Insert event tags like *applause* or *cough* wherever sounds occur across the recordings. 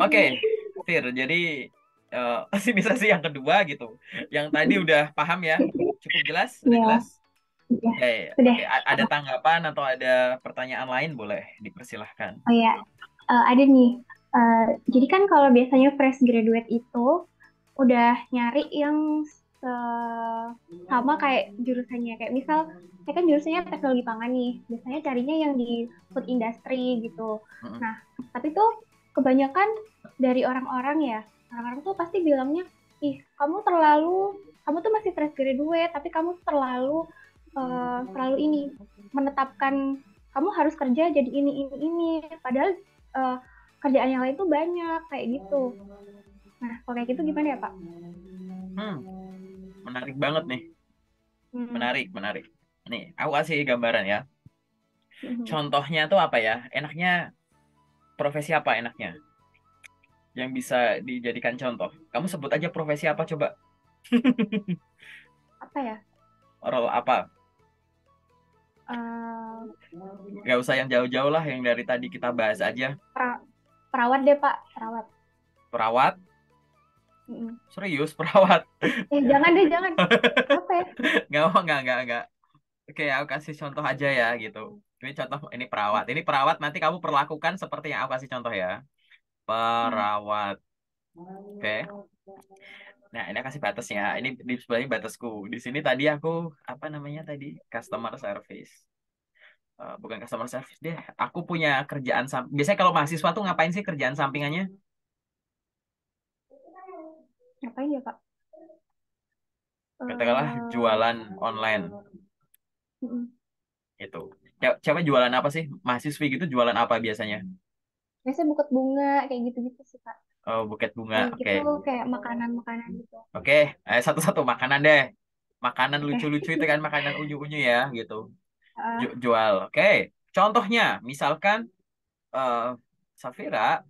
Oke, okay, Fir. Jadi uh, *laughs* sih yang kedua gitu. Yang tadi hmm. udah paham ya? Cukup jelas? Iya. Iya. Sudah yeah. jelas? Okay. ada tanggapan atau ada pertanyaan lain boleh dipersilahkan. Oh ya, uh, ada nih. Uh, jadi kan kalau biasanya fresh graduate itu udah nyari yang sama kayak jurusannya kayak misal saya kan jurusannya teknologi pangan nih biasanya carinya yang di food industry gitu hmm. nah tapi tuh kebanyakan dari orang-orang ya orang-orang tuh pasti bilangnya ih kamu terlalu kamu tuh masih fresh graduate tapi kamu terlalu uh, terlalu ini menetapkan kamu harus kerja jadi ini ini ini padahal uh, kerjaan yang lain tuh banyak kayak gitu nah kalau kayak gitu gimana ya pak? Hmm menarik banget nih hmm. menarik menarik nih aku kasih gambaran ya hmm. contohnya tuh apa ya enaknya profesi apa enaknya yang bisa dijadikan contoh? Kamu sebut aja profesi apa coba? *laughs* apa ya? Role apa? Uh, eh, Gak usah yang jauh-jauh lah, yang dari tadi kita bahas aja. Pra perawat deh pak, perawat. Perawat? Serius *laughs* perawat? Eh, jangan deh, jangan. *laughs* apa ya? Gak mau, gak, gak, gak. Oke, aku kasih contoh aja ya gitu. Ini contoh ini perawat. Ini perawat nanti kamu perlakukan seperti yang aku kasih contoh ya. Perawat. Oke. Okay. Nah, ini kasih batasnya. Ini di sebelahnya batasku. Di sini tadi aku apa namanya tadi? Customer service. Uh, bukan customer service deh. Aku punya kerjaan samping. Biasanya kalau mahasiswa tuh ngapain sih kerjaan sampingannya? Ngapain ya, pak Katakanlah uh... jualan online. uh, Itu cewek jualan apa sih mahasiswi gitu jualan apa biasanya biasanya buket bunga kayak gitu gitu sih kak oh buket bunga oke okay. Gitu, kayak makanan makanan gitu oke okay. eh, satu satu makanan deh makanan lucu-lucu itu kan makanan unyu-unyu ya gitu uh. jual oke okay. contohnya misalkan uh, Safira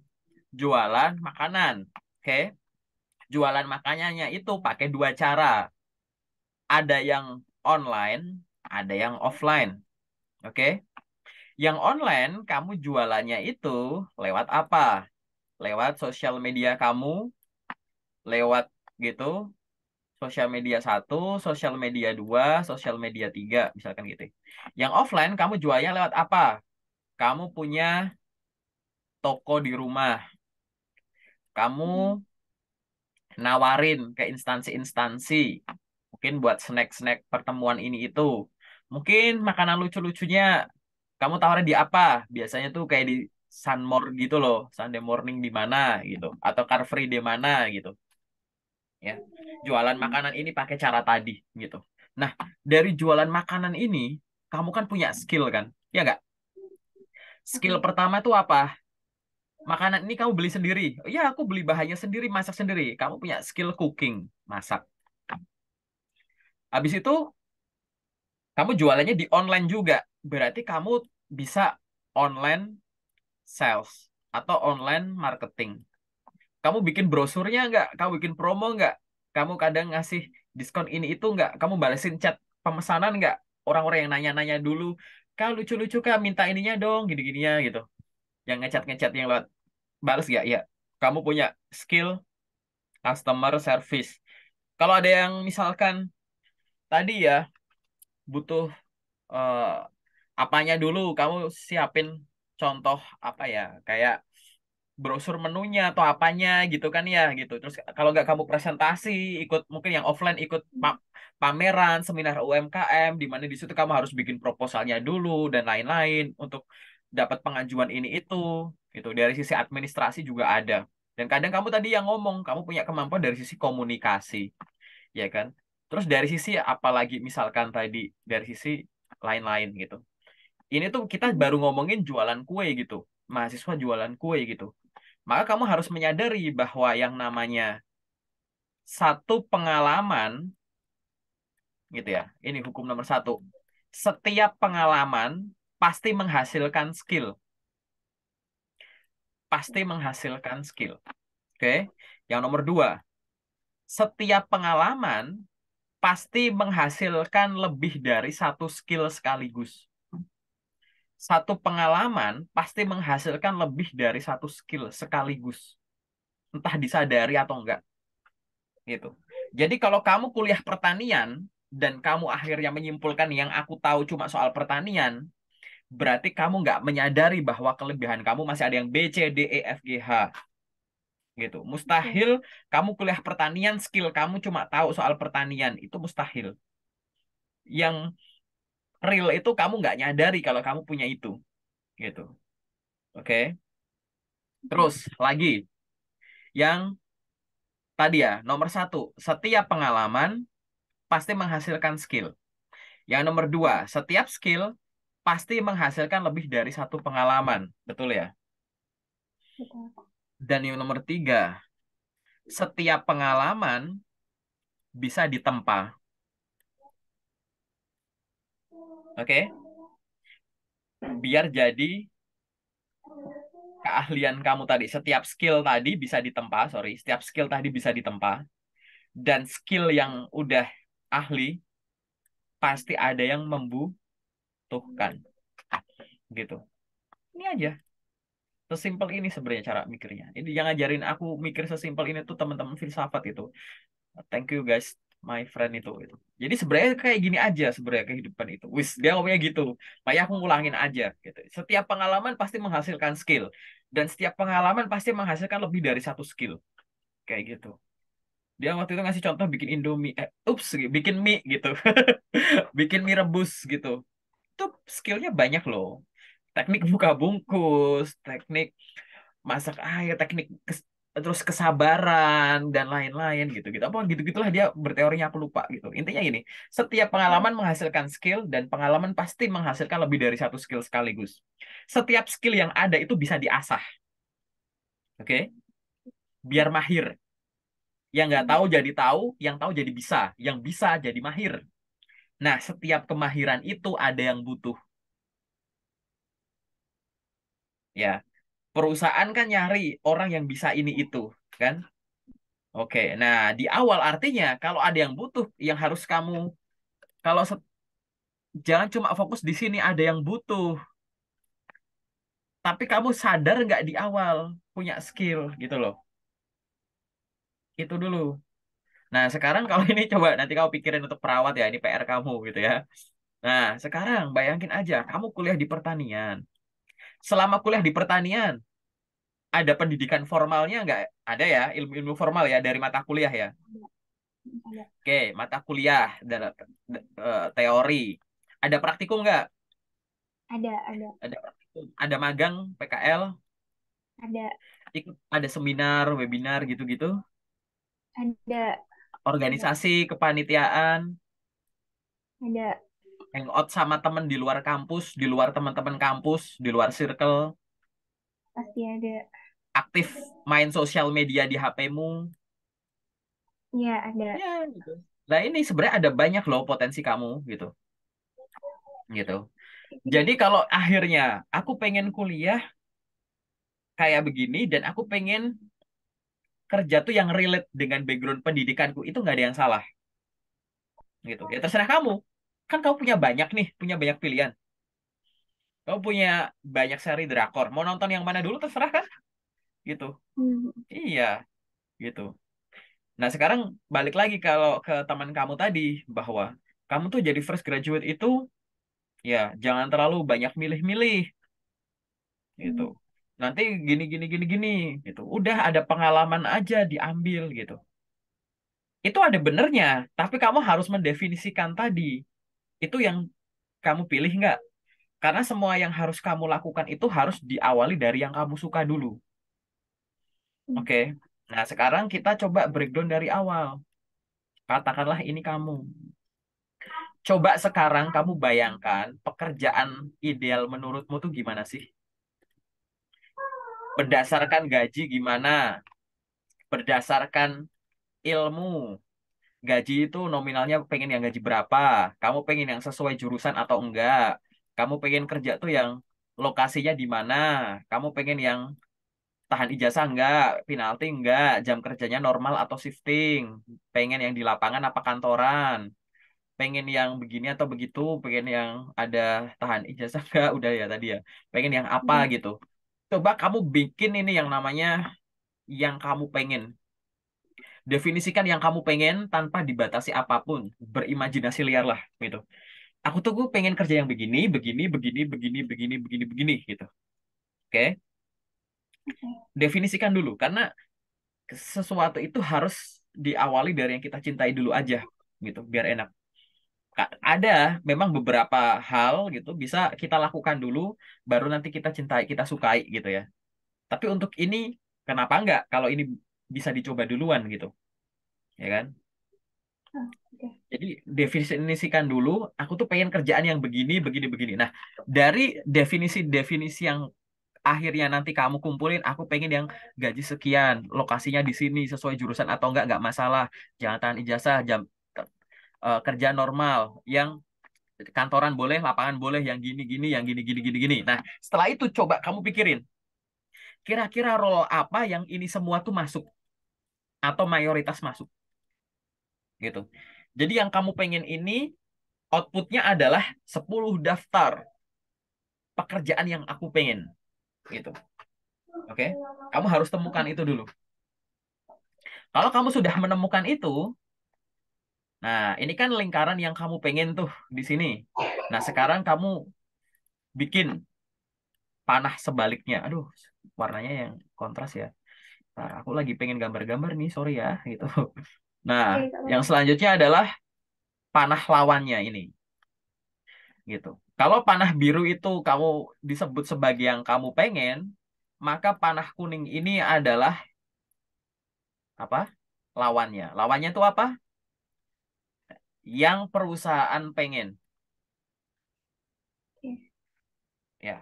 jualan makanan oke okay? jualan makanannya itu pakai dua cara ada yang online ada yang offline Oke. Okay? Yang online kamu jualannya itu lewat apa? Lewat sosial media kamu, lewat gitu, sosial media satu, sosial media dua, sosial media tiga, misalkan gitu. Yang offline kamu jualnya lewat apa? Kamu punya toko di rumah. Kamu nawarin ke instansi-instansi. Mungkin buat snack-snack pertemuan ini itu Mungkin makanan lucu-lucunya kamu tawarin di apa? Biasanya tuh kayak di Sunmor gitu loh, Sunday morning di mana gitu, atau Car Free di mana gitu. Ya, jualan makanan ini pakai cara tadi gitu. Nah, dari jualan makanan ini, kamu kan punya skill kan? Ya enggak Skill pertama tuh apa? Makanan ini kamu beli sendiri. Ya, aku beli bahannya sendiri, masak sendiri. Kamu punya skill cooking, masak. Habis itu, kamu jualannya di online juga. Berarti kamu bisa online sales atau online marketing. Kamu bikin brosurnya nggak? Kamu bikin promo nggak? Kamu kadang ngasih diskon ini itu nggak? Kamu balesin chat pemesanan nggak? Orang-orang yang nanya-nanya dulu, kak lucu-lucu kak minta ininya dong, gini-gininya gitu. Yang ngechat-ngechat yang lewat balas gak Ya, kamu punya skill customer service. Kalau ada yang misalkan tadi ya butuh uh, apanya dulu kamu siapin contoh apa ya kayak brosur menunya atau apanya gitu kan ya gitu terus kalau nggak kamu presentasi ikut mungkin yang offline ikut hmm. pameran seminar UMKM di mana di situ kamu harus bikin proposalnya dulu dan lain-lain untuk dapat pengajuan ini itu gitu dari sisi administrasi juga ada dan kadang kamu tadi yang ngomong kamu punya kemampuan dari sisi komunikasi ya kan Terus dari sisi apalagi misalkan tadi dari sisi lain-lain gitu. Ini tuh kita hmm. baru ngomongin jualan kue gitu. Mahasiswa jualan kue gitu. Maka kamu harus menyadari bahwa yang namanya satu pengalaman gitu ya. Ini hukum nomor satu. Setiap pengalaman pasti menghasilkan skill. Pasti menghasilkan skill. Oke. Yang nomor dua. Setiap pengalaman pasti menghasilkan lebih dari satu skill sekaligus. Satu pengalaman pasti menghasilkan lebih dari satu skill sekaligus. Entah disadari atau enggak. Gitu. Jadi kalau kamu kuliah pertanian dan kamu akhirnya menyimpulkan yang aku tahu cuma soal pertanian, berarti kamu enggak menyadari bahwa kelebihan kamu masih ada yang B, C, D, E, F, G, H gitu. Hmm. Mustahil kamu kuliah pertanian, skill kamu cuma tahu soal pertanian, itu mustahil. Yang real itu kamu nggak nyadari kalau kamu punya itu, gitu. Oke. Okay? Terus lagi yang tadi ya nomor satu setiap pengalaman pasti menghasilkan skill. Yang nomor dua setiap skill pasti menghasilkan lebih dari satu pengalaman, betul ya? Dan yang nomor tiga, setiap pengalaman bisa ditempa. Oke? Okay? Biar jadi keahlian kamu tadi, setiap skill tadi bisa ditempa, sorry, setiap skill tadi bisa ditempa. Dan skill yang udah ahli, pasti ada yang membutuhkan. Gitu. Ini aja sesimpel ini sebenarnya cara mikirnya ini yang ngajarin aku mikir sesimpel ini tuh teman-teman filsafat itu thank you guys my friend itu itu jadi sebenarnya kayak gini aja sebenarnya kehidupan itu wis dia ngomongnya gitu makanya aku ngulangin aja gitu setiap pengalaman pasti menghasilkan skill dan setiap pengalaman pasti menghasilkan lebih dari satu skill kayak gitu dia waktu itu ngasih contoh bikin indomie eh ups gitu, bikin mie gitu *laughs* bikin mie rebus gitu itu skillnya banyak loh teknik buka bungkus, teknik masak air, teknik kes, terus kesabaran dan lain-lain gitu gitu apa gitu gitulah dia berteorinya aku lupa gitu intinya gini setiap pengalaman menghasilkan skill dan pengalaman pasti menghasilkan lebih dari satu skill sekaligus setiap skill yang ada itu bisa diasah oke okay? biar mahir yang nggak tahu jadi tahu yang tahu jadi bisa yang bisa jadi mahir nah setiap kemahiran itu ada yang butuh ya perusahaan kan nyari orang yang bisa ini itu kan oke nah di awal artinya kalau ada yang butuh yang harus kamu kalau jangan cuma fokus di sini ada yang butuh tapi kamu sadar nggak di awal punya skill gitu loh itu dulu nah sekarang kalau ini coba nanti kamu pikirin untuk perawat ya ini PR kamu gitu ya nah sekarang bayangin aja kamu kuliah di pertanian selama kuliah di pertanian ada pendidikan formalnya nggak ada ya ilmu-ilmu formal ya dari mata kuliah ya oke oke mata kuliah dan eh, teori ada praktikum nggak ada ada ada praktikum ada magang PKL ada ikut ada seminar webinar gitu-gitu ada organisasi ada. kepanitiaan ada hangout sama temen di luar kampus, di luar teman-teman kampus, di luar circle? Pasti ada. Aktif main sosial media di HP-mu? Iya, ada. Ya, gitu. Nah, ini sebenarnya ada banyak loh potensi kamu gitu. Gitu. Jadi kalau akhirnya aku pengen kuliah kayak begini dan aku pengen kerja tuh yang relate dengan background pendidikanku itu nggak ada yang salah gitu ya terserah kamu kan kamu punya banyak nih, punya banyak pilihan. Kamu punya banyak seri drakor. Mau nonton yang mana dulu terserah kan? Gitu. Hmm. Iya, gitu. Nah, sekarang balik lagi kalau ke teman kamu tadi bahwa kamu tuh jadi first graduate itu ya jangan terlalu banyak milih-milih. Gitu. Hmm. Nanti gini gini gini gini gitu. Udah ada pengalaman aja diambil gitu. Itu ada benernya, tapi kamu harus mendefinisikan tadi itu yang kamu pilih nggak? Karena semua yang harus kamu lakukan itu harus diawali dari yang kamu suka dulu. Hmm. Oke. Okay. Nah, sekarang kita coba breakdown dari awal. Katakanlah ini kamu. Coba sekarang kamu bayangkan pekerjaan ideal menurutmu tuh gimana sih? Berdasarkan gaji gimana? Berdasarkan ilmu gaji itu nominalnya pengen yang gaji berapa, kamu pengen yang sesuai jurusan atau enggak, kamu pengen kerja tuh yang lokasinya di mana, kamu pengen yang tahan ijazah enggak, penalti enggak, jam kerjanya normal atau shifting, pengen yang di lapangan apa kantoran, pengen yang begini atau begitu, pengen yang ada tahan ijazah *laughs* enggak, udah ya tadi ya, pengen yang apa hmm. gitu. Coba kamu bikin ini yang namanya yang kamu pengen definisikan yang kamu pengen tanpa dibatasi apapun berimajinasi liar lah gitu aku tuh gue pengen kerja yang begini begini begini begini begini begini begini gitu oke okay? definisikan dulu karena sesuatu itu harus diawali dari yang kita cintai dulu aja gitu biar enak ada memang beberapa hal gitu bisa kita lakukan dulu baru nanti kita cintai kita sukai gitu ya tapi untuk ini kenapa enggak kalau ini bisa dicoba duluan gitu ya kan ah, jadi definisikan dulu aku tuh pengen kerjaan yang begini begini begini nah dari definisi definisi yang akhirnya nanti kamu kumpulin aku pengen yang gaji sekian lokasinya di sini sesuai jurusan atau enggak enggak masalah jangan ijazah jam uh, kerja normal yang kantoran boleh lapangan boleh yang gini gini yang gini gini gini gini nah setelah itu coba kamu pikirin kira-kira role apa yang ini semua tuh masuk atau mayoritas masuk gitu jadi yang kamu pengen ini outputnya adalah 10 daftar pekerjaan yang aku pengen gitu oke okay? kamu harus temukan itu dulu kalau kamu sudah menemukan itu nah ini kan lingkaran yang kamu pengen tuh di sini nah sekarang kamu bikin panah sebaliknya aduh warnanya yang kontras ya nah, aku lagi pengen gambar-gambar nih sorry ya gitu *laughs* nah yang selanjutnya adalah panah lawannya ini gitu kalau panah biru itu kamu disebut sebagai yang kamu pengen maka panah kuning ini adalah apa lawannya lawannya itu apa yang perusahaan pengen ya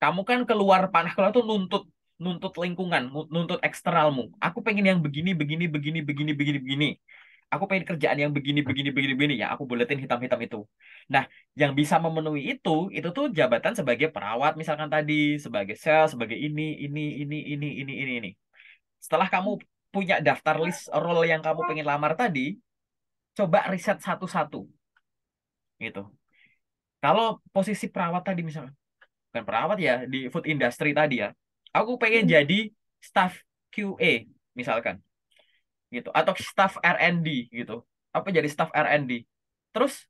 kamu kan keluar panah keluar tuh nuntut nuntut lingkungan, nuntut eksternalmu. Aku pengen yang begini, begini, begini, begini, begini, begini. Aku pengen kerjaan yang begini, begini, begini, begini. Ya, aku buletin hitam-hitam itu. Nah, yang bisa memenuhi itu, itu tuh jabatan sebagai perawat misalkan tadi, sebagai sales, sebagai ini, ini, ini, ini, ini, ini, ini. Setelah kamu hmm. punya daftar list role yang kamu pengen lamar tadi, coba riset satu-satu. Gitu. Kalau posisi perawat tadi misalkan, bukan perawat ya, di food industry tadi ya, aku pengen hmm. jadi staff QA misalkan gitu atau staff R&D gitu apa jadi staff R&D terus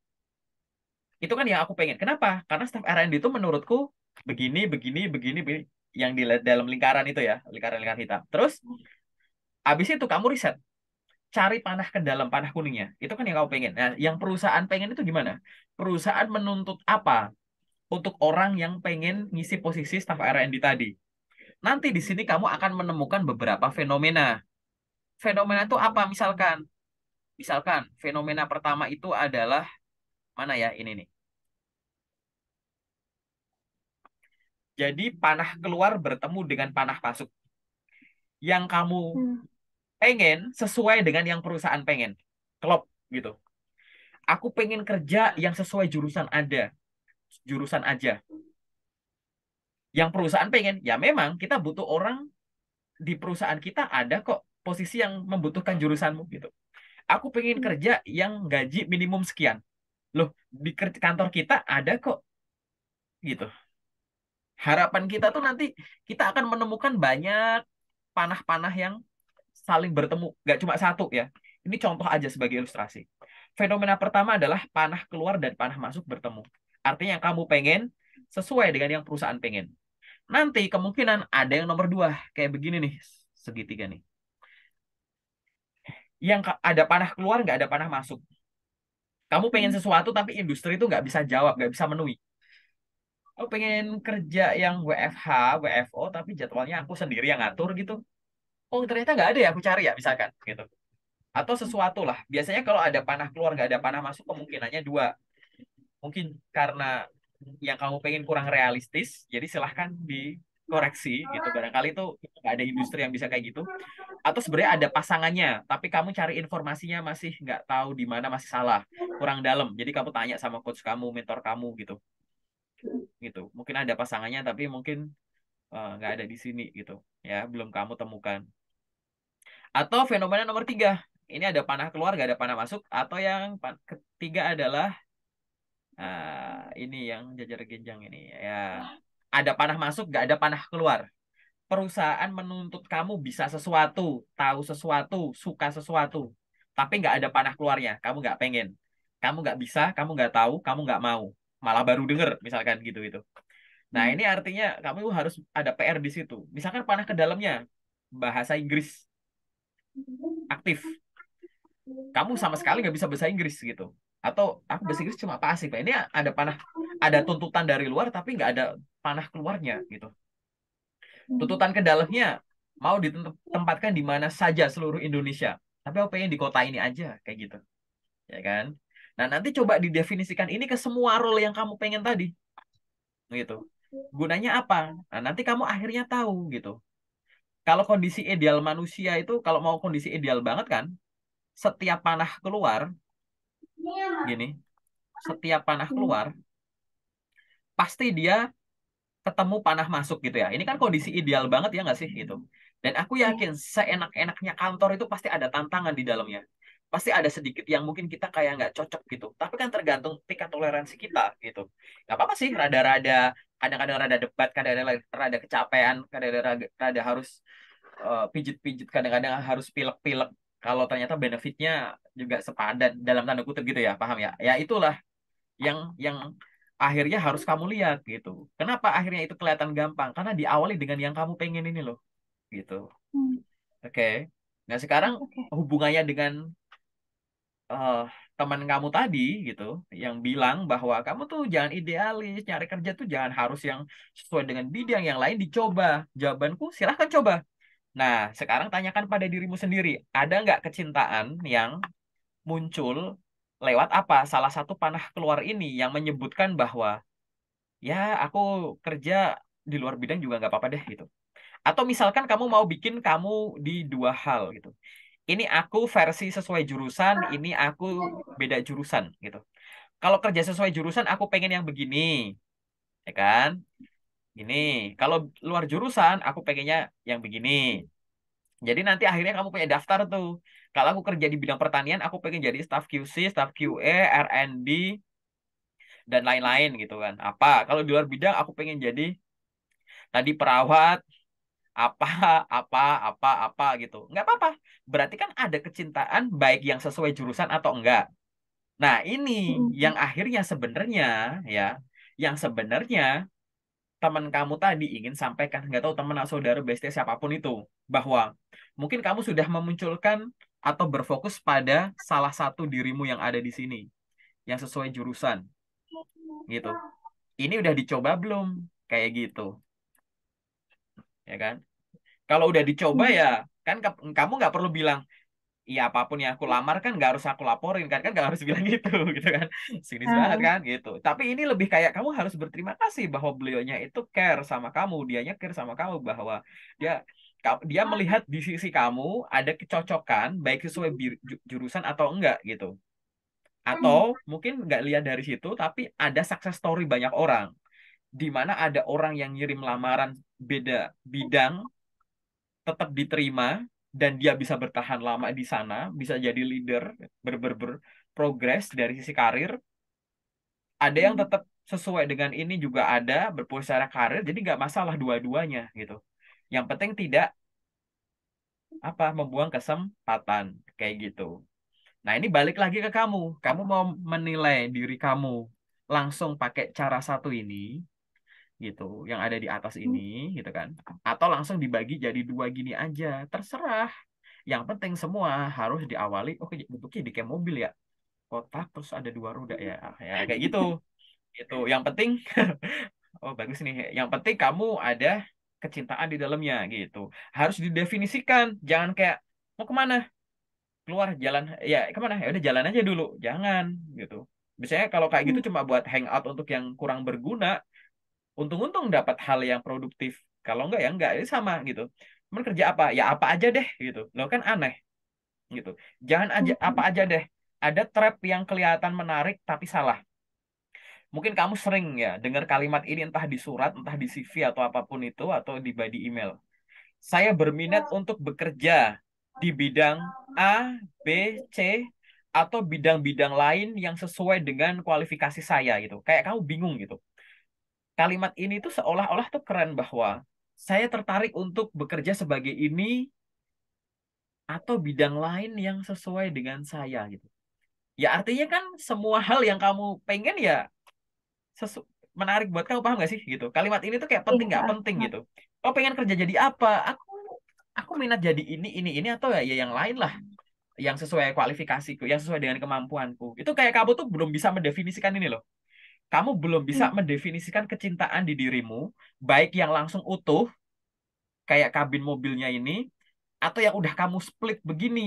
itu kan yang aku pengen kenapa karena staff R&D itu menurutku begini begini begini begini yang di dalam lingkaran itu ya lingkaran lingkaran hitam terus abis itu kamu riset cari panah ke dalam panah kuningnya itu kan yang kamu pengen nah yang perusahaan pengen itu gimana perusahaan menuntut apa untuk orang yang pengen ngisi posisi staff R&D tadi Nanti di sini kamu akan menemukan beberapa fenomena. Fenomena itu apa? Misalkan, misalkan fenomena pertama itu adalah mana ya? Ini nih. Jadi panah keluar bertemu dengan panah masuk. Yang kamu hmm. pengen sesuai dengan yang perusahaan pengen. Klop gitu. Aku pengen kerja yang sesuai jurusan ada. Jurusan aja yang perusahaan pengen ya memang kita butuh orang di perusahaan kita ada kok posisi yang membutuhkan jurusanmu gitu aku pengen hmm. kerja yang gaji minimum sekian loh di kantor kita ada kok gitu harapan kita tuh nanti kita akan menemukan banyak panah-panah yang saling bertemu gak cuma satu ya ini contoh aja sebagai ilustrasi fenomena pertama adalah panah keluar dan panah masuk bertemu artinya yang kamu pengen sesuai dengan yang perusahaan pengen Nanti kemungkinan ada yang nomor dua kayak begini nih segitiga nih. Yang ada panah keluar nggak ada panah masuk. Kamu pengen hmm. sesuatu tapi industri itu nggak bisa jawab, nggak bisa menuhi. Aku pengen kerja yang WFH, WFO tapi jadwalnya aku sendiri yang ngatur gitu. Oh ternyata nggak ada ya aku cari ya misalkan gitu. Atau sesuatu lah. Biasanya kalau ada panah keluar nggak ada panah masuk kemungkinannya dua mungkin karena yang kamu pengen kurang realistis, jadi silahkan dikoreksi gitu. Barangkali itu nggak ada industri yang bisa kayak gitu. Atau sebenarnya ada pasangannya, tapi kamu cari informasinya masih nggak tahu di mana masih salah, kurang dalam. Jadi kamu tanya sama coach kamu, mentor kamu gitu. Gitu. Mungkin ada pasangannya, tapi mungkin eh, nggak uh, ada di sini gitu. Ya, belum kamu temukan. Atau fenomena nomor tiga, ini ada panah keluar, gak ada panah masuk, atau yang ketiga adalah uh, ini yang jajar genjang ini ya ada panah masuk gak ada panah keluar perusahaan menuntut kamu bisa sesuatu tahu sesuatu suka sesuatu tapi nggak ada panah keluarnya kamu nggak pengen kamu nggak bisa kamu nggak tahu kamu nggak mau malah baru denger misalkan gitu itu nah hmm. ini artinya kamu harus ada PR di situ misalkan panah ke dalamnya bahasa Inggris aktif kamu sama sekali nggak bisa bahasa Inggris gitu atau aku bahasa Inggris cuma pasif ini ada panah ada hmm. tuntutan dari luar tapi nggak ada panah keluarnya gitu hmm. tuntutan ke dalamnya mau ditempatkan di mana saja seluruh Indonesia tapi aku pengen di kota ini aja kayak gitu ya kan nah nanti coba didefinisikan ini ke semua role yang kamu pengen tadi gitu gunanya apa nah, nanti kamu akhirnya tahu gitu kalau kondisi ideal manusia itu kalau mau kondisi ideal banget kan setiap panah keluar Iya, gini setiap panah hmm. keluar pasti dia ketemu panah masuk gitu ya ini kan kondisi ideal banget ya nggak sih gitu dan aku iya. yakin seenak-enaknya kantor itu pasti ada tantangan di dalamnya pasti ada sedikit yang mungkin kita kayak nggak cocok gitu tapi kan tergantung tingkat toleransi kita gitu nggak apa-apa sih rada-rada kadang-kadang rada debat kadang-kadang rada kecapean kadang-kadang rada harus pijit eh, pijit-pijit kadang-kadang harus pilek-pilek kalau ternyata benefitnya juga sepadan dalam tanda kutip gitu ya paham ya ya itulah yang yang akhirnya harus kamu lihat gitu kenapa akhirnya itu kelihatan gampang karena diawali dengan yang kamu pengen ini loh gitu hmm. oke okay. nah sekarang okay. hubungannya dengan uh, teman kamu tadi gitu yang bilang bahwa kamu tuh jangan idealis nyari kerja tuh jangan harus yang sesuai dengan bidang yang lain dicoba jawabanku silahkan coba Nah, sekarang tanyakan pada dirimu sendiri, ada nggak kecintaan yang muncul lewat apa? Salah satu panah keluar ini yang menyebutkan bahwa ya aku kerja di luar bidang juga nggak apa-apa deh gitu. Atau misalkan kamu mau bikin kamu di dua hal gitu. Ini aku versi sesuai jurusan, ini aku beda jurusan gitu. Kalau kerja sesuai jurusan aku pengen yang begini, ya kan? Ini kalau luar jurusan aku pengennya yang begini. Jadi nanti akhirnya kamu punya daftar tuh. Kalau aku kerja di bidang pertanian, aku pengen jadi staff QC, staff QA, R&D, dan lain-lain gitu kan. Apa? Kalau di luar bidang, aku pengen jadi tadi perawat, apa, apa, apa, apa gitu. Nggak apa-apa. Berarti kan ada kecintaan baik yang sesuai jurusan atau enggak. Nah, ini hmm. yang akhirnya sebenarnya ya, yang sebenarnya teman kamu tadi ingin sampaikan nggak tahu teman atau saudara bestie siapapun itu bahwa mungkin kamu sudah memunculkan atau berfokus pada salah satu dirimu yang ada di sini yang sesuai jurusan gitu ini udah dicoba belum kayak gitu ya kan kalau udah dicoba hmm. ya kan kamu nggak perlu bilang ya apapun yang aku lamar kan nggak harus aku laporin kan kan nggak harus *laughs* bilang gitu gitu kan sinis hmm. banget kan gitu tapi ini lebih kayak kamu harus berterima kasih bahwa beliaunya itu care sama kamu dianya care sama kamu bahwa dia dia melihat di sisi kamu ada kecocokan baik sesuai jurusan atau enggak gitu atau mungkin nggak lihat dari situ tapi ada success story banyak orang di mana ada orang yang ngirim lamaran beda bidang tetap diterima dan dia bisa bertahan lama di sana, bisa jadi leader, ber, -ber, -ber progres dari sisi karir. Ada yang hmm. tetap sesuai dengan ini juga ada berpuas secara karir, jadi nggak masalah dua-duanya gitu. Yang penting tidak apa membuang kesempatan kayak gitu. Nah ini balik lagi ke kamu, kamu mau menilai diri kamu langsung pakai cara satu ini gitu yang ada di atas hmm. ini gitu kan atau langsung dibagi jadi dua gini aja terserah yang penting semua harus diawali oke oh, bentuknya di kayak mobil ya kotak terus ada dua roda ya ah, ya kayak gitu itu yang penting *laughs* oh bagus nih yang penting kamu ada kecintaan di dalamnya gitu harus didefinisikan jangan kayak mau kemana keluar jalan ya kemana ya udah jalan aja dulu jangan gitu biasanya kalau kayak gitu hmm. cuma buat hangout untuk yang kurang berguna untung-untung dapat hal yang produktif kalau enggak ya enggak ini sama gitu cuman kerja apa ya apa aja deh gitu lo kan aneh gitu jangan aja hmm. apa aja deh ada trap yang kelihatan menarik tapi salah mungkin kamu sering ya dengar kalimat ini entah di surat entah di CV atau apapun itu atau di body email saya berminat iya. untuk bekerja di bidang A B C atau bidang-bidang lain yang sesuai dengan kualifikasi saya gitu kayak kamu bingung gitu kalimat ini tuh seolah-olah tuh keren bahwa saya tertarik untuk bekerja sebagai ini atau bidang lain yang sesuai dengan saya gitu. Ya artinya kan semua hal yang kamu pengen ya sesu menarik buat kamu paham gak sih gitu. Kalimat ini tuh kayak penting iya, nggak penting gitu. Kau oh, pengen kerja jadi apa? Aku aku minat jadi ini ini ini atau ya, ya yang lain lah yang sesuai kualifikasiku, yang sesuai dengan kemampuanku. Itu kayak kamu tuh belum bisa mendefinisikan ini loh kamu belum bisa hmm. mendefinisikan kecintaan di dirimu, baik yang langsung utuh kayak kabin mobilnya ini atau yang udah kamu split begini.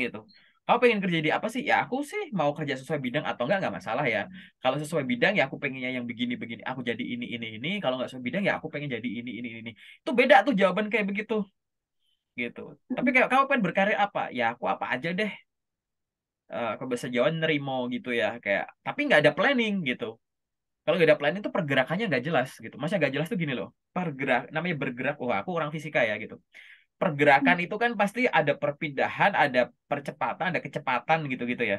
Gitu. Kamu pengen kerja di apa sih? Ya aku sih mau kerja sesuai bidang atau enggak enggak masalah ya. Kalau sesuai bidang ya aku pengennya yang begini-begini. Aku jadi ini ini ini. Kalau enggak sesuai bidang ya aku pengen jadi ini ini ini. Itu beda tuh jawaban kayak begitu gitu. Tapi hmm. kayak kamu pengen berkarir apa? Ya aku apa aja deh uh, bahasa Jawa nerimo gitu ya kayak tapi nggak ada planning gitu kalau nggak ada planning itu pergerakannya nggak jelas gitu masa nggak jelas tuh gini loh pergerak namanya bergerak wah aku orang fisika ya gitu pergerakan itu kan pasti ada perpindahan ada percepatan ada kecepatan gitu gitu ya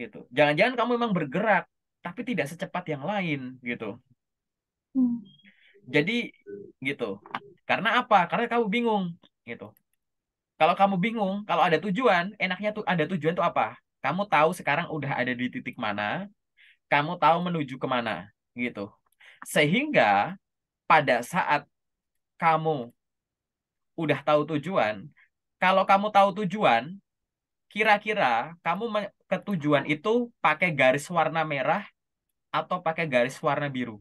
gitu jangan-jangan kamu memang bergerak tapi tidak secepat yang lain gitu hmm. jadi gitu karena apa karena kamu bingung gitu kalau kamu bingung, kalau ada tujuan, enaknya tuh ada tujuan tuh apa? Kamu tahu sekarang udah ada di titik mana, kamu tahu menuju kemana, gitu. Sehingga pada saat kamu udah tahu tujuan, kalau kamu tahu tujuan, kira-kira kamu ke tujuan itu pakai garis warna merah atau pakai garis warna biru?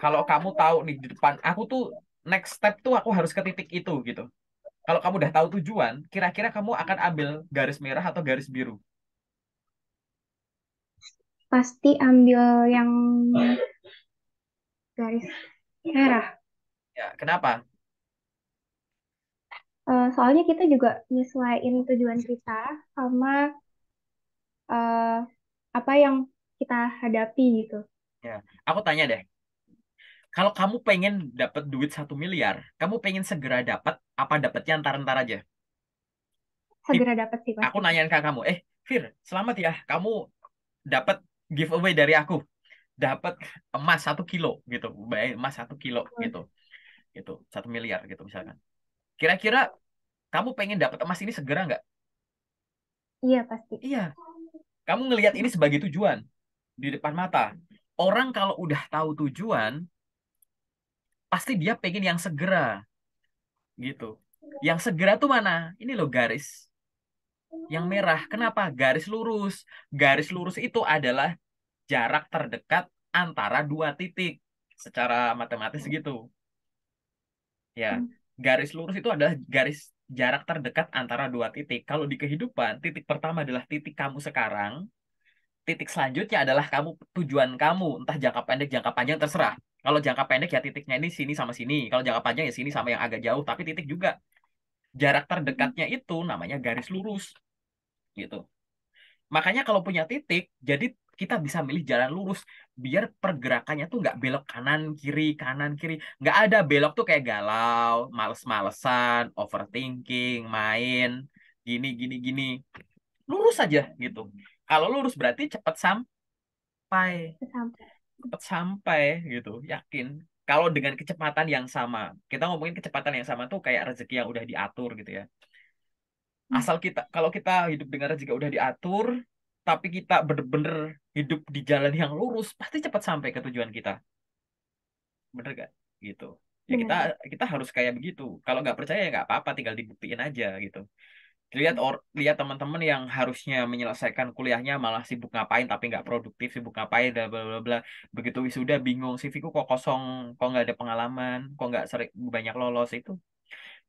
Kalau kamu tahu nih di depan, aku tuh next step tuh aku harus ke titik itu gitu. Kalau kamu udah tahu tujuan, kira-kira kamu akan ambil garis merah atau garis biru? Pasti ambil yang garis merah. Ya, kenapa? Eh, soalnya kita juga nyesuaiin tujuan kita sama uh, apa yang kita hadapi gitu. Ya, aku tanya deh, kalau kamu pengen dapat duit satu miliar, kamu pengen segera dapat apa dapatnya antar-antar aja? Segera dapat sih. Pasti. Aku nanyain ke kamu, eh Fir, selamat ya, kamu dapat giveaway dari aku, dapat emas satu kilo gitu, eh, emas satu kilo hmm. gitu, gitu satu miliar gitu misalkan. Kira-kira kamu pengen dapat emas ini segera nggak? Iya pasti. Iya. Kamu ngelihat ini iya. sebagai tujuan di depan mata. Orang kalau udah tahu tujuan, pasti dia pengen yang segera gitu yang segera tuh mana ini loh garis yang merah kenapa garis lurus garis lurus itu adalah jarak terdekat antara dua titik secara matematis gitu ya hmm. garis lurus itu adalah garis jarak terdekat antara dua titik kalau di kehidupan titik pertama adalah titik kamu sekarang titik selanjutnya adalah kamu tujuan kamu entah jangka pendek jangka panjang terserah kalau jangka pendek ya titiknya ini sini sama sini. Kalau jangka panjang ya sini sama yang agak jauh. Tapi titik juga. Jarak terdekatnya itu namanya garis lurus. Gitu. Makanya kalau punya titik, jadi kita bisa milih jalan lurus. Biar pergerakannya tuh nggak belok kanan, kiri, kanan, kiri. Nggak ada belok tuh kayak galau, males-malesan, overthinking, main, gini, gini, gini. Lurus aja gitu. Kalau lurus berarti cepat sampai. Sampai cepat sampai gitu yakin kalau dengan kecepatan yang sama kita ngomongin kecepatan yang sama tuh kayak rezeki yang udah diatur gitu ya hmm. asal kita kalau kita hidup dengan rezeki udah diatur tapi kita bener-bener hidup di jalan yang lurus pasti cepat sampai ke tujuan kita bener gak gitu ya kita kita harus kayak begitu kalau nggak percaya ya nggak apa-apa tinggal dibuktiin aja gitu lihat hmm. or lihat teman-teman yang harusnya menyelesaikan kuliahnya malah sibuk ngapain tapi nggak produktif sibuk ngapain dan bla bla bla begitu wisuda bingung sih ku kok kosong kok nggak ada pengalaman kok nggak sering banyak lolos itu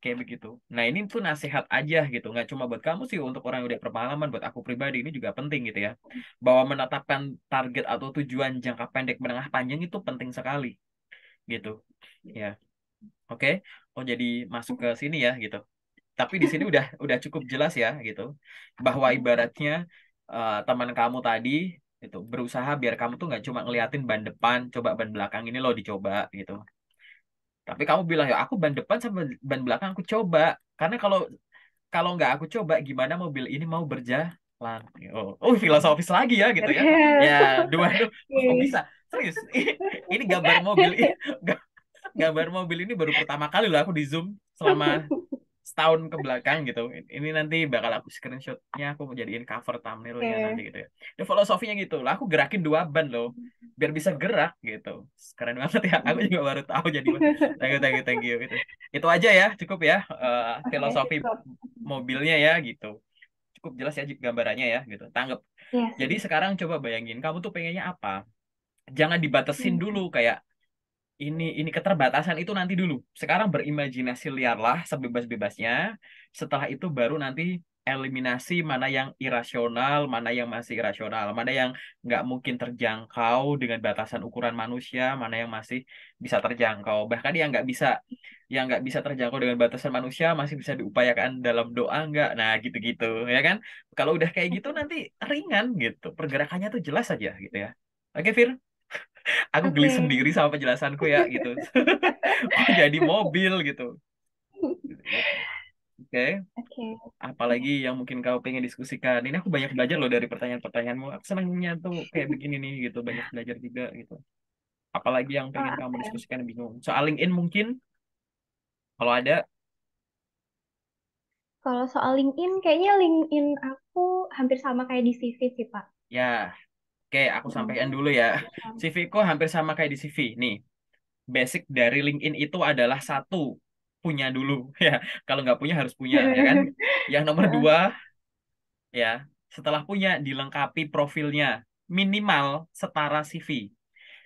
kayak begitu nah ini tuh nasihat aja gitu nggak cuma buat kamu sih untuk orang yang udah berpengalaman buat aku pribadi ini juga penting gitu ya hmm. bahwa menetapkan target atau tujuan jangka pendek menengah panjang itu penting sekali gitu hmm. ya oke okay? oh jadi masuk ke sini ya gitu tapi di sini udah udah cukup jelas ya gitu bahwa hmm. ibaratnya uh, teman kamu tadi itu berusaha biar kamu tuh nggak cuma ngeliatin ban depan coba ban belakang ini lo dicoba gitu tapi kamu bilang ya aku ban depan sama ban belakang aku coba karena kalau kalau nggak aku coba gimana mobil ini mau berjalan oh, oh filosofis lagi ya gitu ya iya. ya dua dua oh, bisa serius ini, ini gambar mobil ini gambar mobil ini baru pertama kali loh aku di zoom selama setahun ke belakang gitu. Ini nanti bakal aku screenshotnya aku jadiin cover thumbnailnya yeah. nanti gitu ya. Dan ya, filosofinya gitu lah, aku gerakin dua ban loh, biar bisa gerak gitu. sekarang banget ya, aku juga baru tahu jadi. thank you, thank you, thank you gitu. Itu aja ya, cukup ya uh, filosofi okay, mobilnya ya gitu. Cukup jelas ya gambarannya ya gitu. Tanggap. Yeah. Jadi sekarang coba bayangin, kamu tuh pengennya apa? Jangan dibatasin hmm. dulu kayak ini ini keterbatasan itu nanti dulu. Sekarang berimajinasi liarlah sebebas-bebasnya. Setelah itu baru nanti eliminasi mana yang irasional, mana yang masih irasional, mana yang nggak mungkin terjangkau dengan batasan ukuran manusia, mana yang masih bisa terjangkau. Bahkan yang nggak bisa yang nggak bisa terjangkau dengan batasan manusia masih bisa diupayakan dalam doa nggak. Nah gitu-gitu ya kan. Kalau udah kayak gitu nanti ringan gitu. Pergerakannya tuh jelas aja gitu ya. Oke Fir aku geli sendiri sama penjelasanku ya gitu oh, *laughs* jadi mobil gitu oke Oke. apalagi yang mungkin kau pengen diskusikan ini aku banyak belajar loh dari pertanyaan-pertanyaanmu aku senangnya tuh kayak begini nih gitu banyak belajar juga gitu apalagi yang pengen oh, kamu okay. diskusikan bingung soal LinkedIn mungkin kalau ada kalau soal LinkedIn kayaknya LinkedIn aku hampir sama kayak di CV sih Pak ya Oke, aku hmm. sampaikan dulu ya. CV-ku hampir sama kayak di CV. Nih, basic dari LinkedIn itu adalah satu, punya dulu. *laughs* ya Kalau nggak punya harus punya, ya kan? *laughs* Yang nomor ya. dua, ya setelah punya, dilengkapi profilnya. Minimal setara CV.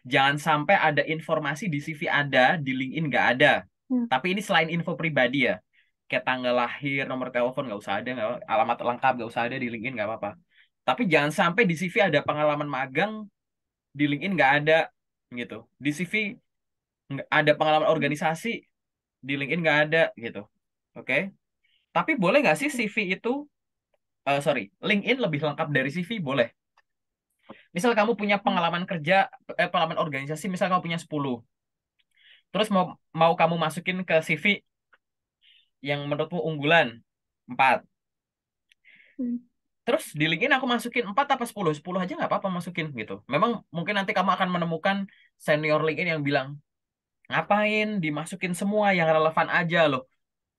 Jangan sampai ada informasi di CV ada, di LinkedIn nggak ada. Hmm. Tapi ini selain info pribadi ya. Kayak tanggal lahir, nomor telepon nggak usah ada, gak, alamat lengkap nggak usah ada di LinkedIn nggak apa-apa tapi jangan sampai di CV ada pengalaman magang, di LinkedIn nggak ada gitu. Di CV ada pengalaman organisasi, di LinkedIn nggak ada gitu. Oke. Okay? Tapi boleh nggak sih CV itu, uh, sorry, LinkedIn lebih lengkap dari CV? Boleh. Misal kamu punya hmm. pengalaman kerja, eh, pengalaman organisasi, misal kamu punya 10. Terus mau mau kamu masukin ke CV yang menurutmu unggulan, 4 terus di link aku masukin 4 apa 10 10 aja nggak apa-apa masukin gitu memang mungkin nanti kamu akan menemukan senior LinkedIn yang bilang ngapain dimasukin semua yang relevan aja loh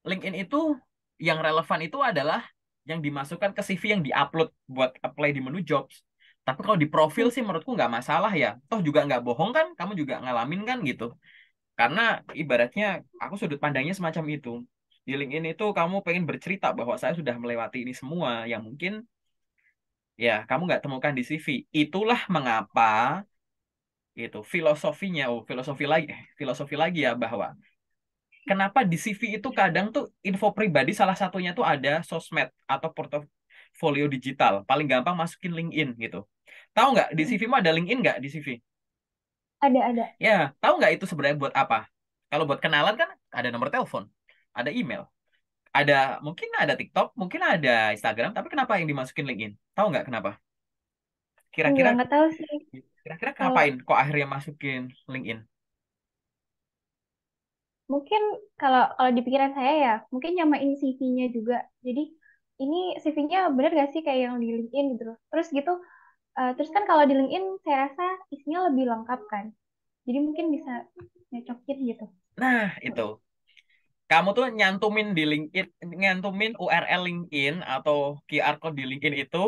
LinkedIn itu yang relevan itu adalah yang dimasukkan ke CV yang diupload buat apply di menu jobs tapi kalau di profil sih menurutku nggak masalah ya toh juga nggak bohong kan kamu juga ngalamin kan gitu karena ibaratnya aku sudut pandangnya semacam itu di LinkedIn itu kamu pengen bercerita bahwa saya sudah melewati ini semua yang mungkin ya kamu nggak temukan di CV. Itulah mengapa itu filosofinya, oh filosofi lagi, eh, filosofi lagi ya bahwa kenapa di CV itu kadang tuh info pribadi salah satunya tuh ada sosmed atau portofolio digital. Paling gampang masukin LinkedIn gitu. Tahu nggak di hmm. CV-mu ada LinkedIn nggak di CV? Ada, ada. Ya, tahu nggak itu sebenarnya buat apa? Kalau buat kenalan kan ada nomor telepon ada email, ada mungkin ada TikTok, mungkin ada Instagram, tapi kenapa yang dimasukin LinkedIn? Tahu nggak kenapa? Kira-kira nggak tahu sih. Kira-kira ngapain kok akhirnya masukin LinkedIn? Mungkin kalau kalau di pikiran saya ya, mungkin nyamain CV-nya juga. Jadi ini CV-nya bener gak sih kayak yang di LinkedIn gitu? Terus gitu, uh, terus kan kalau di LinkedIn saya rasa isinya lebih lengkap kan. Jadi mungkin bisa nyocokin gitu. Nah, itu kamu tuh nyantumin di LinkedIn, nyantumin URL LinkedIn atau QR code di LinkedIn itu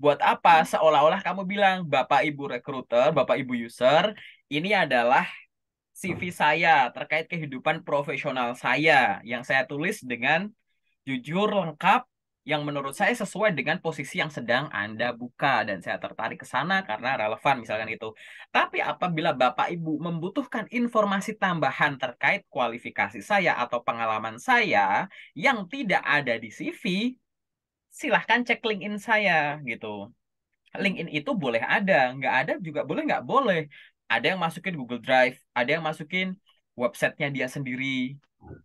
buat apa? Hmm. Seolah-olah kamu bilang, Bapak Ibu rekruter, Bapak Ibu user, ini adalah CV hmm. saya terkait kehidupan profesional saya yang saya tulis dengan jujur, lengkap, yang menurut saya sesuai dengan posisi yang sedang Anda buka dan saya tertarik ke sana karena relevan misalkan itu. Tapi apabila Bapak Ibu membutuhkan informasi tambahan terkait kualifikasi saya atau pengalaman saya yang tidak ada di CV, silahkan cek LinkedIn saya gitu. LinkedIn itu boleh ada, nggak ada juga boleh nggak boleh. Ada yang masukin Google Drive, ada yang masukin websitenya dia sendiri,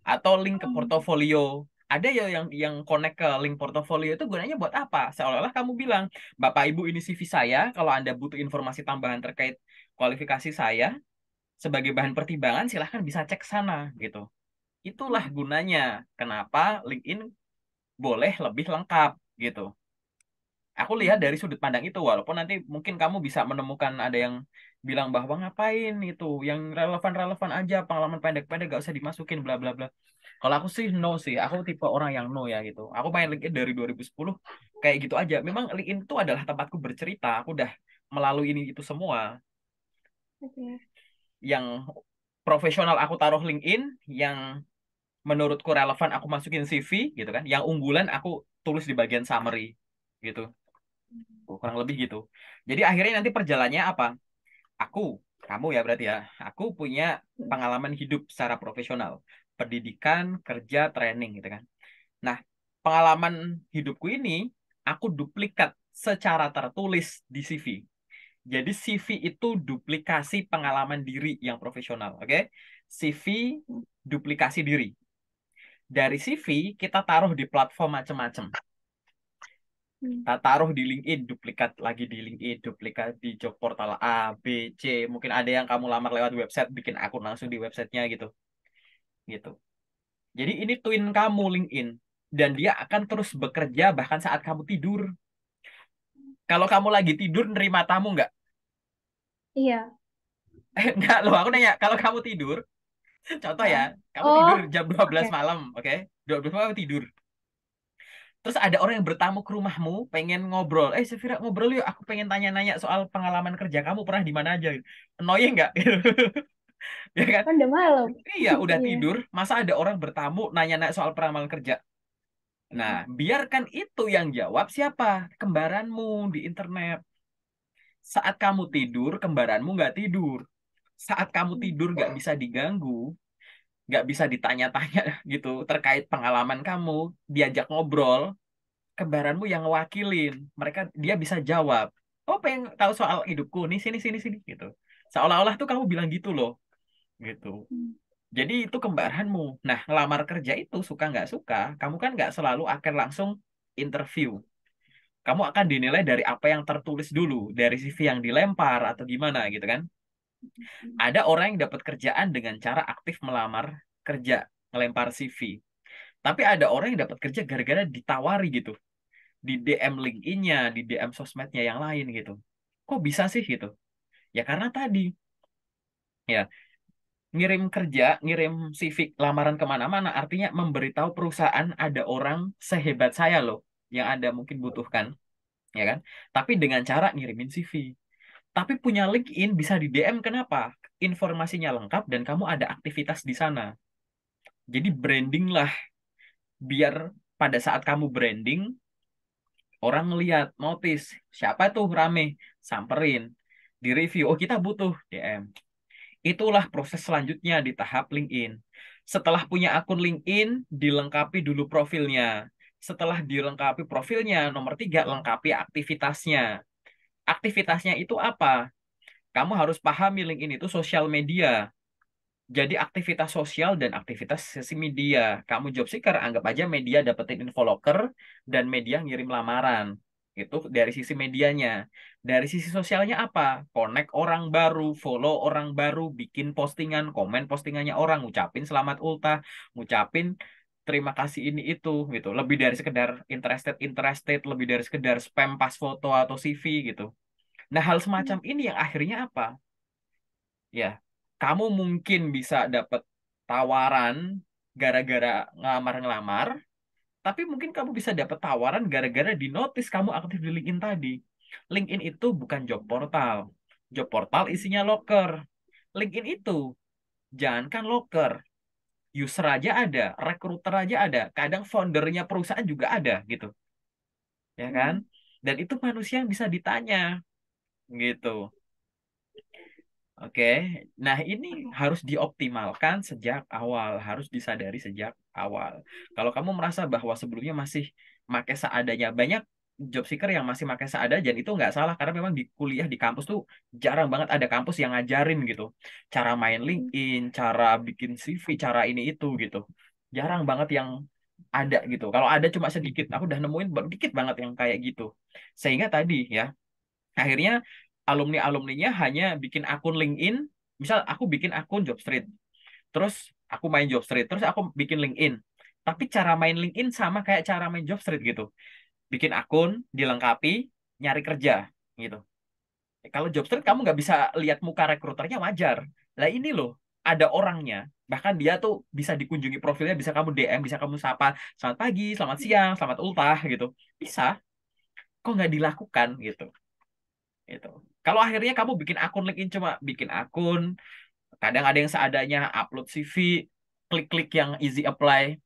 atau link ke hmm. portofolio ada ya yang yang connect ke link portofolio itu gunanya buat apa? Seolah-olah kamu bilang, Bapak Ibu ini CV saya, kalau Anda butuh informasi tambahan terkait kualifikasi saya, sebagai bahan pertimbangan silahkan bisa cek sana gitu. Itulah gunanya kenapa LinkedIn boleh lebih lengkap gitu. Aku lihat dari sudut pandang itu, walaupun nanti mungkin kamu bisa menemukan ada yang bilang bahwa ngapain itu, yang relevan-relevan aja, pengalaman pendek-pendek gak usah dimasukin, bla bla bla kalau aku sih no sih, aku tipe orang yang no ya gitu. Aku main LinkedIn dari 2010 kayak gitu aja. Memang LinkedIn itu adalah tempatku bercerita. Aku udah melalui ini itu semua. Okay. Yang profesional aku taruh LinkedIn, yang menurutku relevan aku masukin CV gitu kan. Yang unggulan aku tulis di bagian summary gitu. Hmm. Kurang lebih gitu. Jadi akhirnya nanti perjalannya apa? Aku kamu ya berarti ya aku punya hmm. pengalaman hidup secara profesional pendidikan, kerja, training gitu kan. Nah, pengalaman hidupku ini aku duplikat secara tertulis di CV. Jadi CV itu duplikasi pengalaman diri yang profesional, oke? Okay? CV duplikasi diri. Dari CV kita taruh di platform macam-macam. Hmm. Kita taruh di LinkedIn, duplikat lagi di LinkedIn, duplikat di job portal A, B, C. Mungkin ada yang kamu lamar lewat website, bikin akun langsung di websitenya gitu gitu. Jadi ini twin kamu LinkedIn dan dia akan terus bekerja bahkan saat kamu tidur. Kalau kamu lagi tidur nerima tamu nggak? Iya. Eh, enggak loh, aku nanya kalau kamu tidur, contoh ya, kamu oh, tidur jam 12 okay. malam, oke? Okay? 12 malam tidur. Terus ada orang yang bertamu ke rumahmu, pengen ngobrol. Eh, Sefira ngobrol yuk, aku pengen tanya-nanya soal pengalaman kerja kamu pernah di mana aja. Annoying nggak? *laughs* *laughs* ya kan? kan? udah malam iya udah iya. tidur masa ada orang bertamu nanya-nanya soal peramal kerja nah biarkan itu yang jawab siapa kembaranmu di internet saat kamu tidur kembaranmu nggak tidur saat kamu tidur nggak bisa diganggu nggak bisa ditanya-tanya *laughs* gitu terkait pengalaman kamu diajak ngobrol kembaranmu yang ngewakilin mereka dia bisa jawab oh pengen tahu soal hidupku nih sini sini sini gitu seolah-olah tuh kamu bilang gitu loh gitu. Hmm. Jadi itu kembaranmu. Nah, lamar kerja itu suka nggak suka, kamu kan nggak selalu akan langsung interview. Kamu akan dinilai dari apa yang tertulis dulu, dari CV yang dilempar atau gimana gitu kan. Hmm. Ada orang yang dapat kerjaan dengan cara aktif melamar kerja, melempar CV. Tapi ada orang yang dapat kerja gara-gara ditawari gitu. Di DM LinkedIn-nya, di DM sosmednya yang lain gitu. Kok bisa sih gitu? Ya karena tadi. Ya, ngirim kerja, ngirim CV lamaran kemana-mana, artinya memberitahu perusahaan ada orang sehebat saya loh yang ada mungkin butuhkan, ya kan? Tapi dengan cara ngirimin CV. Tapi punya LinkedIn bisa di DM kenapa? Informasinya lengkap dan kamu ada aktivitas di sana. Jadi branding lah, biar pada saat kamu branding orang ngeliat, notice siapa tuh rame, samperin, di review. Oh kita butuh DM Itulah proses selanjutnya di tahap LinkedIn. Setelah punya akun LinkedIn, dilengkapi dulu profilnya. Setelah dilengkapi profilnya, nomor tiga, lengkapi aktivitasnya. Aktivitasnya itu apa? Kamu harus pahami LinkedIn itu sosial media. Jadi aktivitas sosial dan aktivitas sesi media. Kamu job seeker, anggap aja media dapetin info loker dan media ngirim lamaran itu dari sisi medianya. Dari sisi sosialnya apa? Connect orang baru, follow orang baru, bikin postingan, komen postingannya orang, ngucapin selamat ultah, ngucapin terima kasih ini itu gitu. Lebih dari sekedar interested interested, lebih dari sekedar spam pas foto atau CV gitu. Nah, hal semacam hmm. ini yang akhirnya apa? Ya, kamu mungkin bisa dapat tawaran gara-gara ngelamar-ngelamar tapi mungkin kamu bisa dapat tawaran gara-gara di notice kamu aktif di LinkedIn tadi. LinkedIn itu bukan job portal. Job portal isinya locker. LinkedIn itu jangankan locker, user aja ada, recruiter aja ada, kadang foundernya perusahaan juga ada gitu. Ya kan? Hmm. Dan itu manusia yang bisa ditanya gitu. Oke, nah ini harus dioptimalkan sejak awal, harus disadari sejak awal. Kalau kamu merasa bahwa sebelumnya masih pakai seadanya, banyak job seeker yang masih pakai seadanya dan itu nggak salah karena memang di kuliah di kampus tuh jarang banget ada kampus yang ngajarin gitu cara main hmm. LinkedIn, cara bikin CV, cara ini itu gitu. Jarang banget yang ada gitu. Kalau ada cuma sedikit, aku udah nemuin dikit banget yang kayak gitu. Sehingga tadi ya akhirnya alumni alumninya hanya bikin akun LinkedIn misal aku bikin akun Jobstreet terus aku main Jobstreet terus aku bikin LinkedIn tapi cara main LinkedIn sama kayak cara main Jobstreet gitu bikin akun dilengkapi nyari kerja gitu kalau Jobstreet kamu nggak bisa lihat muka rekruternya wajar lah ini loh ada orangnya bahkan dia tuh bisa dikunjungi profilnya bisa kamu DM bisa kamu sapa selamat pagi selamat siang selamat ultah gitu bisa kok nggak dilakukan gitu Gitu. Kalau akhirnya kamu bikin akun LinkedIn cuma bikin akun, kadang ada yang seadanya, upload CV, klik-klik yang easy apply,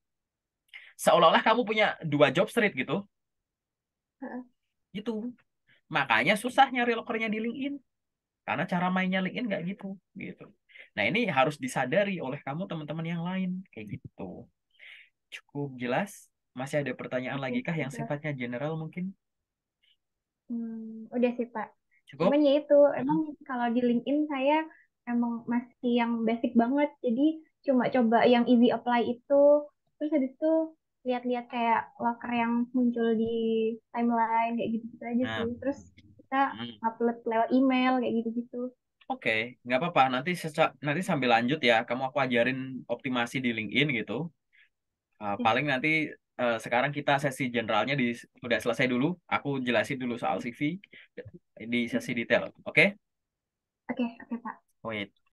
seolah-olah kamu punya dua job street gitu. Gitu. Makanya susah nyari lokernya di LinkedIn. Karena cara mainnya LinkedIn nggak gitu, gitu. Nah, ini harus disadari oleh kamu teman-teman yang lain kayak gitu. Cukup jelas? Masih ada pertanyaan lagi kah yang sifatnya general mungkin? Hmm, udah sih, Pak. Cukup? Cuman ya itu, emang kalau di LinkedIn saya emang masih yang basic banget. Jadi cuma coba yang easy apply itu. Terus habis itu lihat-lihat kayak locker yang muncul di timeline kayak gitu-gitu aja nah. sih. Terus kita upload lewat email kayak gitu-gitu. Oke, okay, nggak apa-apa. Nanti seca nanti sambil lanjut ya, kamu aku ajarin optimasi di LinkedIn gitu. Uh, Paling nanti uh, sekarang kita sesi generalnya di, udah selesai dulu. Aku jelasin dulu soal CV di sesi detail. Oke? Okay? Oke, okay, oke okay, Pak. Wait.